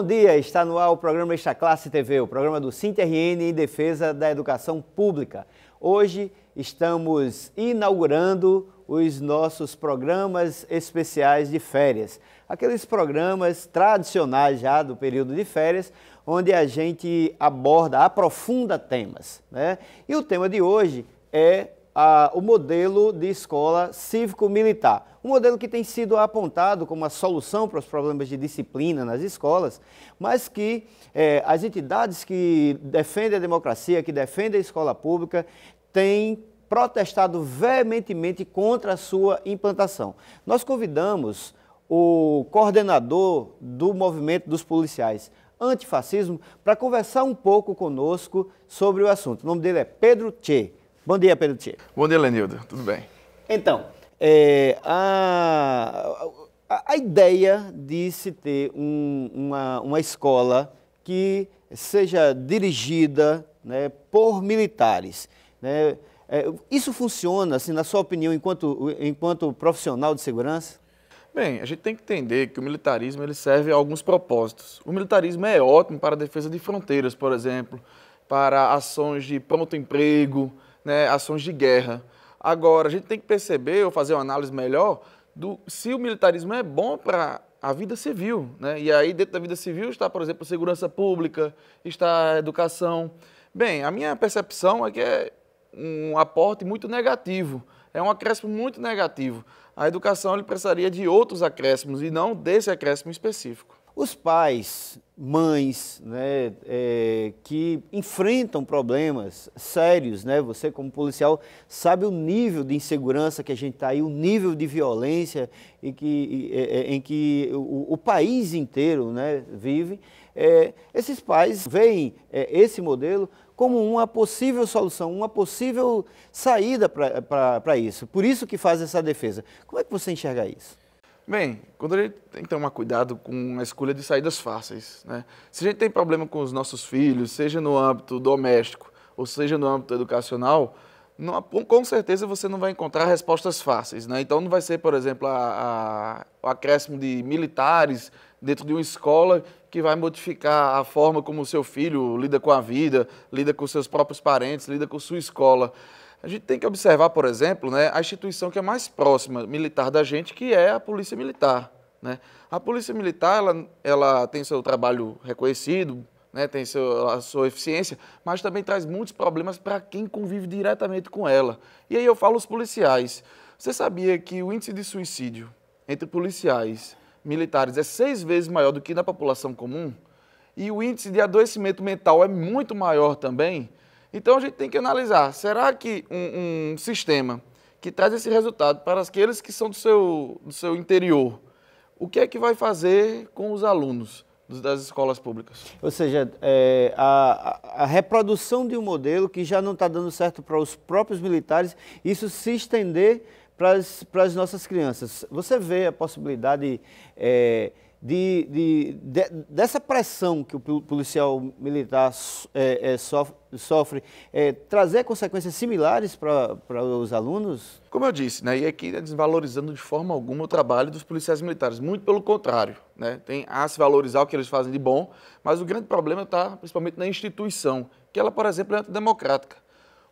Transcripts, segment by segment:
Bom dia, está no ar o programa Extra Classe TV, o programa do CINTRN em defesa da educação pública. Hoje estamos inaugurando os nossos programas especiais de férias. Aqueles programas tradicionais já do período de férias, onde a gente aborda, aprofunda temas. Né? E o tema de hoje é ah, o modelo de escola cívico-militar. Um modelo que tem sido apontado como a solução para os problemas de disciplina nas escolas, mas que eh, as entidades que defendem a democracia, que defendem a escola pública, têm protestado veementemente contra a sua implantação. Nós convidamos o coordenador do movimento dos policiais antifascismo para conversar um pouco conosco sobre o assunto. O nome dele é Pedro Che. Bom dia, Pedro Tchê. Bom dia, Lenildo. Tudo bem? Então, é, a, a, a, ideia de se ter um, uma, uma escola que seja dirigida né, por militares, né, é, isso funciona, assim, na sua opinião, enquanto, enquanto profissional de segurança? Bem, a gente tem que entender que o militarismo ele serve a alguns propósitos. O militarismo é ótimo para a defesa de fronteiras, por exemplo, para ações de pronto emprego, né, ações de guerra. Agora, a gente tem que perceber ou fazer uma análise melhor do se o militarismo é bom para a vida civil. Né? E aí, dentro da vida civil, está, por exemplo, a segurança pública, está a educação. Bem, a minha percepção é que é um aporte muito negativo, é um acréscimo muito negativo. A educação ele precisaria de outros acréscimos e não desse acréscimo específico. Os pais, mães, né, é, que enfrentam problemas sérios, né? Você como policial sabe o nível de insegurança que a gente está aí, o nível de violência e que, é, é, em que o, o, país inteiro, né, vive. É, esses pais veem é, esse modelo como uma possível solução, uma possível saída para isso. Por isso que faz essa defesa. Como é que você enxerga isso? Bem, quando a gente tem que tomar cuidado com a escolha de saídas fáceis, né? Se a gente tem problema com os nossos filhos, seja no âmbito doméstico ou seja no âmbito educacional, não, com certeza você não vai encontrar respostas fáceis, né? Então não vai ser, por exemplo, a, a, o acréscimo de militares dentro de uma escola que vai modificar a forma como o seu filho lida com a vida, lida com seus próprios parentes, lida com sua escola. A gente tem que observar, por exemplo, né, a instituição que é mais próxima militar da gente, que é a Polícia Militar. Né? A Polícia Militar ela, ela tem seu trabalho reconhecido, né, tem seu, a sua eficiência, mas também traz muitos problemas para quem convive diretamente com ela. E aí eu falo os policiais. Você sabia que o índice de suicídio entre policiais militares é seis vezes maior do que na população comum? E o índice de adoecimento mental é muito maior também? Então a gente tem que analisar, será que um, um sistema que traz esse resultado para aqueles que são do seu, do seu interior, o que é que vai fazer com os alunos das escolas públicas? Ou seja, é, a, a, reprodução de um modelo que já não está dando certo para os próprios militares, isso se estender para as, para as nossas crianças. Você vê a possibilidade... É, de, de, de, dessa pressão que o policial militar é, é, sofre, sofre é, trazer consequências similares para os alunos? Como eu disse, né, e aqui é desvalorizando de forma alguma o trabalho dos policiais militares, muito pelo contrário. Né, tem a se valorizar o que eles fazem de bom, mas o grande problema está principalmente na instituição, que ela, por exemplo, é antidemocrática.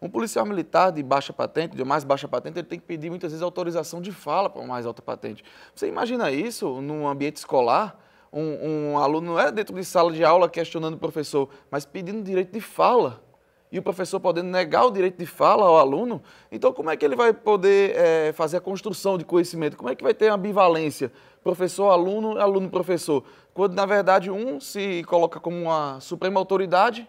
Um policial militar de baixa patente, de mais baixa patente, ele tem que pedir muitas vezes autorização de fala para uma mais alta patente. Você imagina isso num ambiente escolar? Um, um, aluno não é dentro de sala de aula questionando o professor, mas pedindo direito de fala. E o professor podendo negar o direito de fala ao aluno, então como é que ele vai poder é, fazer a construção de conhecimento? Como é que vai ter ambivalência? Professor, aluno, aluno, professor. Quando, na verdade, um se coloca como uma suprema autoridade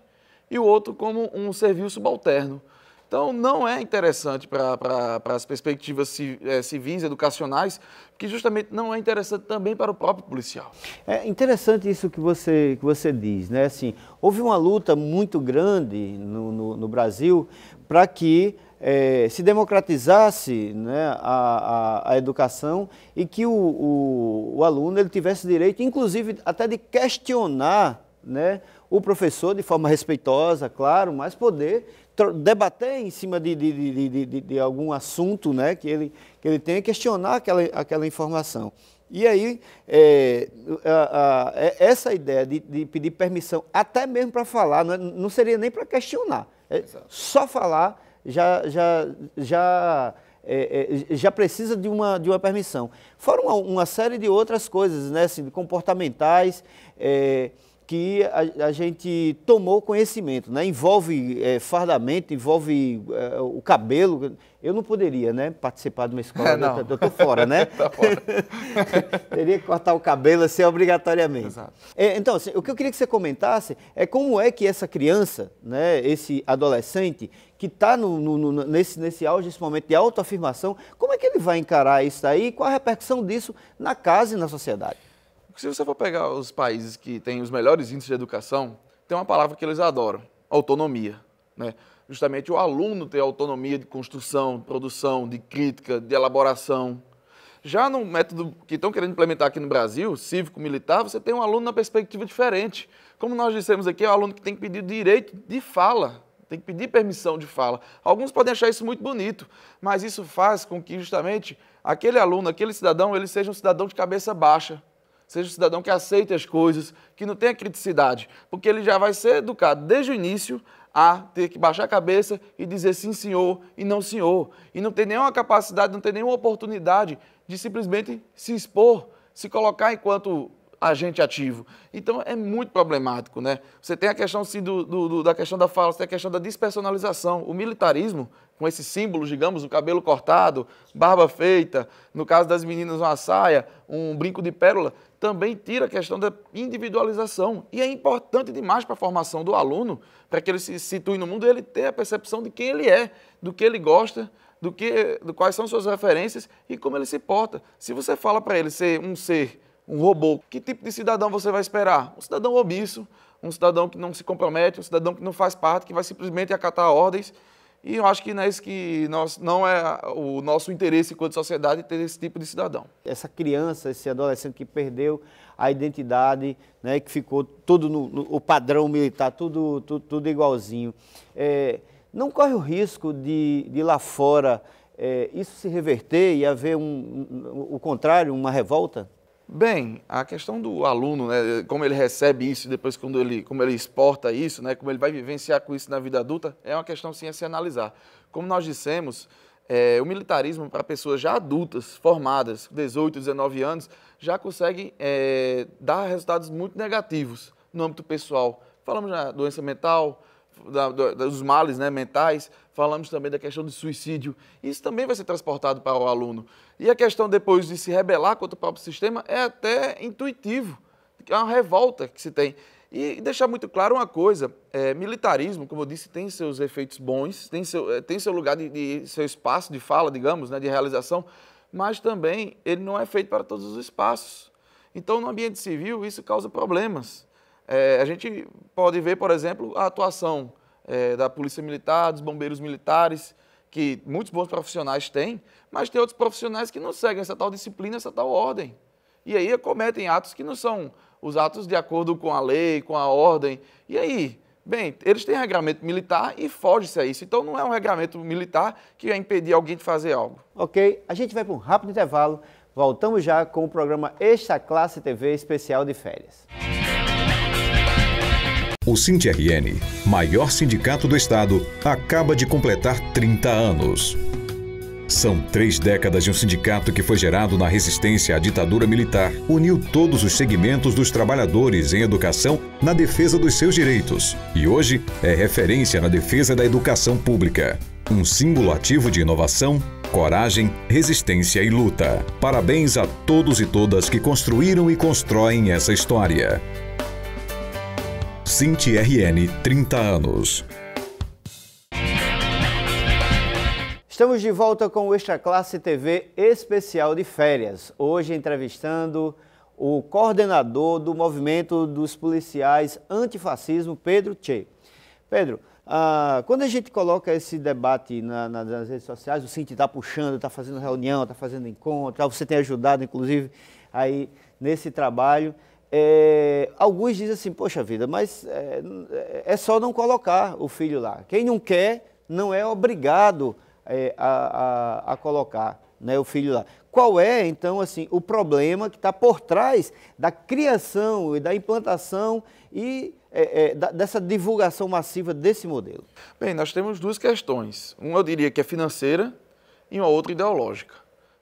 e o outro como um serviço subalterno. Então, não é interessante para as perspectivas é, civis, educacionais, que justamente não é interessante também para o próprio policial. É interessante isso que você, que você diz, né? Assim, houve uma luta muito grande no, no, no Brasil para que é, se democratizasse né, a, a, a, educação e que o, o, o aluno ele tivesse direito, inclusive, até de questionar né, o professor de forma respeitosa, claro, mas poder debater em cima de, de, de, de, de algum assunto né, que, ele, que ele tenha é questionar aquela, aquela informação. E aí, é, a, a, é, essa ideia de, de, pedir permissão, até mesmo para falar, não, é, não, seria nem para questionar. É, só falar já, já, já, é, já precisa de uma, de uma permissão. Fora uma, uma série de outras coisas, né, assim, comportamentais que a, a, gente tomou conhecimento, né? envolve é, fardamento, envolve é, o cabelo. Eu não poderia né, participar de uma escola, é, não. Eu, estou tô fora, né? Tá fora. Teria que cortar o cabelo assim obrigatoriamente. Exato. É, então, assim, o que eu queria que você comentasse é como é que essa criança, né, esse adolescente que está nesse, nesse auge, nesse momento de autoafirmação, como é que ele vai encarar isso aí? Qual a repercussão disso na casa e na sociedade? se você for pegar os países que têm os melhores índices de educação, tem uma palavra que eles adoram: autonomia. Né? Justamente o aluno ter autonomia de construção, produção, de crítica, de elaboração. Já no método que estão querendo implementar aqui no Brasil, cívico-militar, você tem um aluno na perspectiva diferente. Como nós dissemos aqui, é um aluno que tem que pedir direito de fala, tem que pedir permissão de fala. Alguns podem achar isso muito bonito, mas isso faz com que justamente aquele aluno, aquele cidadão, ele seja um cidadão de cabeça baixa, seja um cidadão que aceite as coisas, que não tenha criticidade, porque ele já vai ser educado desde o início a ter que baixar a cabeça e dizer sim, senhor e não, senhor. E não tem nenhuma capacidade, não tem nenhuma oportunidade de simplesmente se expor, se colocar enquanto agente ativo. Então é muito problemático, né? Você tem a questão sim, do, do, da questão da fala, você tem a questão da despersonalização. O militarismo com esses símbolos, digamos, o cabelo cortado, barba feita, no caso das meninas, uma saia, um brinco de pérola, também tira a questão da individualização. E é importante demais para a formação do aluno, para que ele se situe no mundo e ele tenha a percepção de quem ele é, do que ele gosta, do que, do quais são suas referências e como ele se porta. Se você fala para ele ser um ser, um robô, que tipo de cidadão você vai esperar? Um cidadão omisso, um cidadão que não se compromete, um cidadão que não faz parte, que vai simplesmente acatar ordens e eu acho que não é isso que nós, não é o nosso interesse enquanto sociedade ter esse tipo de cidadão. Essa criança, esse adolescente que perdeu a identidade, né, que ficou tudo no, no o padrão militar, tudo, tudo, tudo igualzinho, é, não corre o risco de, de lá fora é, isso se reverter e haver um, um, o contrário, uma revolta? Bem, a questão do aluno, né, como ele recebe isso, depois quando ele, como ele exporta isso, né, como ele vai vivenciar com isso na vida adulta, é uma questão sim a se analisar. Como nós dissemos, é, o militarismo para pessoas já adultas, formadas, 18, 19 anos, já consegue é, dar resultados muito negativos no âmbito pessoal. Falamos da doença mental, da, da, dos males né, mentais, falamos também da questão do suicídio. Isso também vai ser transportado para o aluno. E a questão depois de se rebelar contra o próprio sistema é até intuitivo, é uma revolta que se tem. E deixar muito claro uma coisa: é, militarismo, como eu disse, tem seus efeitos bons, tem seu, é, tem seu lugar, de, de seu espaço de fala, digamos, né, de realização, mas também ele não é feito para todos os espaços. Então, no ambiente civil, isso causa problemas. É, a gente pode ver, por exemplo, a atuação é, da Polícia Militar, dos bombeiros militares, que muitos bons profissionais têm, mas tem outros profissionais que não seguem essa tal disciplina, essa tal ordem. E aí cometem atos que não são os atos de acordo com a lei, com a ordem. E aí? Bem, eles têm regramento militar e foge-se a isso. Então não é um regramento militar que vai impedir alguém de fazer algo. Ok, a gente vai para um rápido intervalo. Voltamos já com o programa Extra Classe TV especial de férias. SindRN, maior sindicato do Estado, acaba de completar 30 anos. São três décadas de um sindicato que foi gerado na resistência à ditadura militar, uniu todos os segmentos dos trabalhadores em educação na defesa dos seus direitos e hoje é referência na defesa da educação pública. Um símbolo ativo de inovação, coragem, resistência e luta. Parabéns a todos e todas que construíram e constroem essa história. Cinti RN 30 anos. Estamos de volta com o Extra Classe TV especial de férias. Hoje entrevistando o coordenador do movimento dos policiais antifascismo, Pedro Che. Pedro, ah, quando a gente coloca esse debate na, na, nas redes sociais, o Cinti está puxando, está fazendo reunião, está fazendo encontro, você tem ajudado, inclusive, aí nesse trabalho é, alguns dizem assim, poxa vida, mas é, é, só não colocar o filho lá. Quem não quer não é obrigado é, a, a, a, colocar né, o filho lá. Qual é, então, assim, o problema que está por trás da criação e da implantação e é, é, da, dessa divulgação massiva desse modelo? Bem, nós temos duas questões. Uma eu diria que é financeira e uma outra ideológica.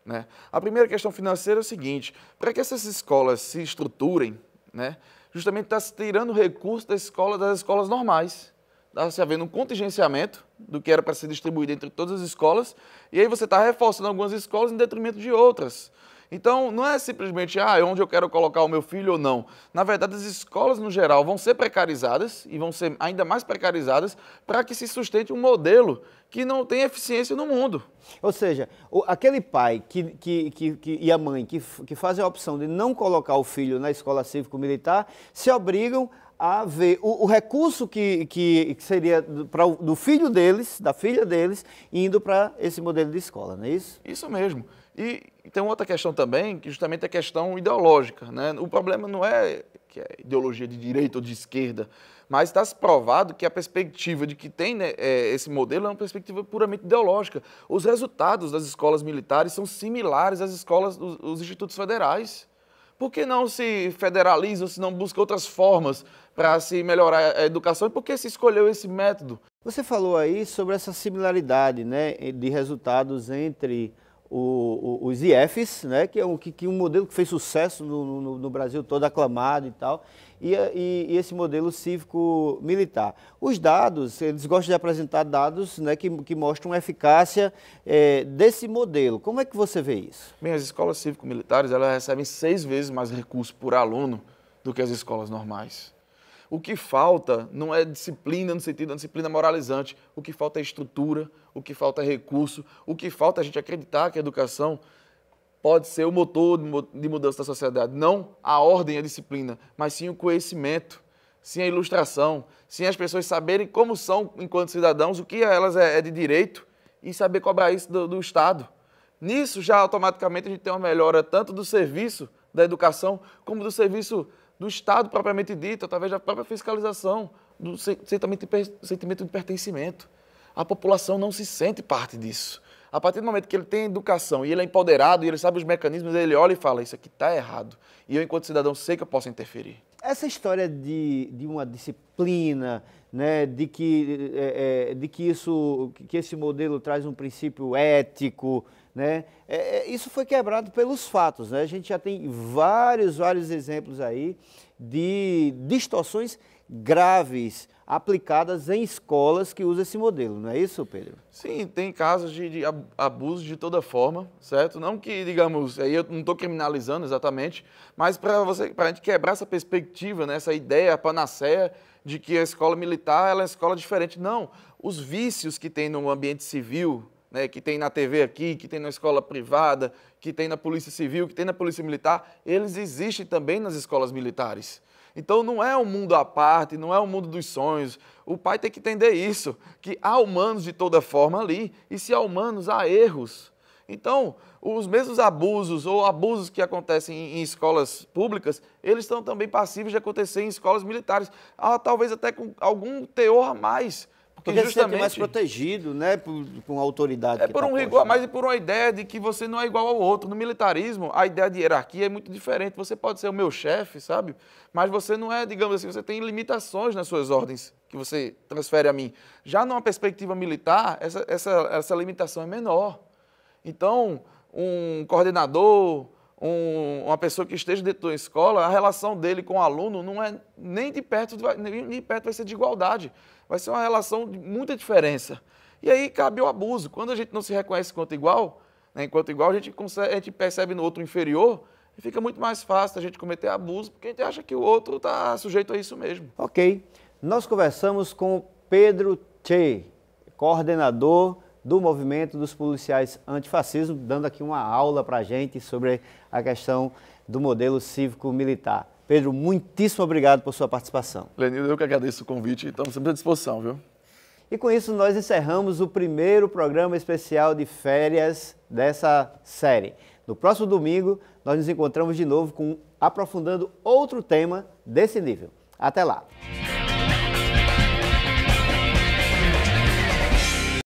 Né? A primeira questão financeira é o seguinte: para que essas escolas se estruturem, né, justamente está se tirando recursos da escola, das escolas normais. Está se havendo um contingenciamento do que era para ser distribuído entre todas as escolas, e aí você está reforçando algumas escolas em detrimento de outras. Então, não é simplesmente, ah, é onde eu quero colocar o meu filho ou não. Na verdade, as escolas, no geral, vão ser precarizadas e vão ser ainda mais precarizadas para que se sustente um modelo que não tem eficiência no mundo. Ou seja, aquele pai que, que, que, que e a mãe que, que fazem a opção de não colocar o filho na escola cívico-militar se obrigam a ver o, o, recurso que, que, que seria do, pra, do filho deles, da filha deles, indo para esse modelo de escola, não é isso? Isso mesmo. E tem outra questão também, que justamente é a questão ideológica. Né? O problema não é que é ideologia de direita ou de esquerda, mas está se provado que a perspectiva de que tem né, é, esse modelo é uma perspectiva puramente ideológica. Os resultados das escolas militares são similares às escolas dos institutos federais. Por que não se federaliza, se não busca outras formas para se melhorar a educação? E por que se escolheu esse método? Você falou aí sobre essa similaridade né, de resultados entre o, o, os IFs, né, que é um, que, que um modelo que fez sucesso no, no, no, Brasil todo, aclamado e tal, e, e, e esse modelo cívico-militar. Os dados, eles gostam de apresentar dados né, que, que mostram a eficácia é, desse modelo. Como é que você vê isso? Bem, as escolas cívico-militares elas recebem seis vezes mais recursos por aluno do que as escolas normais. O que falta não é disciplina no sentido da disciplina moralizante, o que falta é estrutura, o que falta é recurso, o que falta é a gente acreditar que a educação pode ser o motor de mudança da sociedade. Não a ordem e a disciplina, mas sim o conhecimento, sim a ilustração, sim as pessoas saberem como são enquanto cidadãos, o que a elas é, é de direito e saber cobrar isso do, do Estado. Nisso já automaticamente a gente tem uma melhora tanto do serviço da educação como do serviço do Estado propriamente dito, através da própria fiscalização do sentimento de pertencimento. A população não se sente parte disso. A partir do momento que ele tem educação e ele é empoderado e ele sabe os mecanismos, ele olha e fala: Isso aqui está errado. E eu, enquanto cidadão, sei que eu posso interferir. Essa história de, de uma disciplina, né, de, que, é, de que, isso, que esse modelo traz um princípio ético, né? É, é, isso foi quebrado pelos fatos. Né? A gente já tem vários, vários exemplos aí de distorções graves aplicadas em escolas que usam esse modelo, não é isso, Pedro? Sim, tem casos de, de abuso de toda forma, certo? Não que, digamos, aí eu não estou criminalizando exatamente, mas para você, para a gente quebrar essa perspectiva, né, essa ideia, a panaceia de que a escola militar é uma escola diferente. Não, os vícios que tem no ambiente civil, né, que tem na TV aqui, que tem na escola privada, que tem na Polícia Civil, que tem na Polícia Militar, eles existem também nas escolas militares. Então não é um mundo à parte, não é um mundo dos sonhos. O pai tem que entender isso, que há humanos de toda forma ali, e se há humanos, há erros. Então, os mesmos abusos ou abusos que acontecem em escolas públicas, eles estão também passíveis de acontecer em escolas militares, ah, talvez até com algum teor a mais, porque é justamente, se mais protegido, né, por, com a autoridade. É por tá um rigor mais e por uma ideia de que você não é igual ao outro. No militarismo, a ideia de hierarquia é muito diferente. Você pode ser o meu chefe, sabe? Mas você não é, digamos assim, você tem limitações nas suas ordens que você transfere a mim. Já numa perspectiva militar, essa, essa, essa limitação é menor. Então, um coordenador, um, uma pessoa que esteja dentro de uma escola, a relação dele com o aluno não é nem de perto, nem de perto vai ser de igualdade. Vai ser uma relação de muita diferença. E aí cabe o abuso. Quando a gente não se reconhece quanto igual, né, enquanto igual, a gente, consegue, a gente percebe no outro inferior e fica muito mais fácil a gente cometer abuso, porque a gente acha que o outro está sujeito a isso mesmo. Ok. Nós conversamos com Pedro Che, coordenador do movimento dos policiais antifascismo, dando aqui uma aula para a gente sobre a questão do modelo cívico-militar. Pedro, muitíssimo obrigado por sua participação. Lenildo, eu que agradeço o convite e então, estamos sempre à disposição, viu? E com isso nós encerramos o primeiro programa especial de férias dessa série. No próximo domingo nós nos encontramos de novo com aprofundando outro tema desse nível. Até lá.